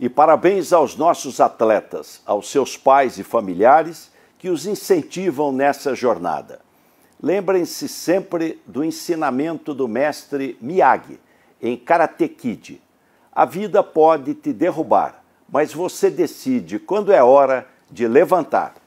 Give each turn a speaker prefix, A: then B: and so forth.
A: E parabéns aos nossos atletas, aos seus pais e familiares que os incentivam nessa jornada. Lembrem-se sempre do ensinamento do mestre Miyagi em Karate Kid. A vida pode te derrubar, mas você decide quando é hora de levantar.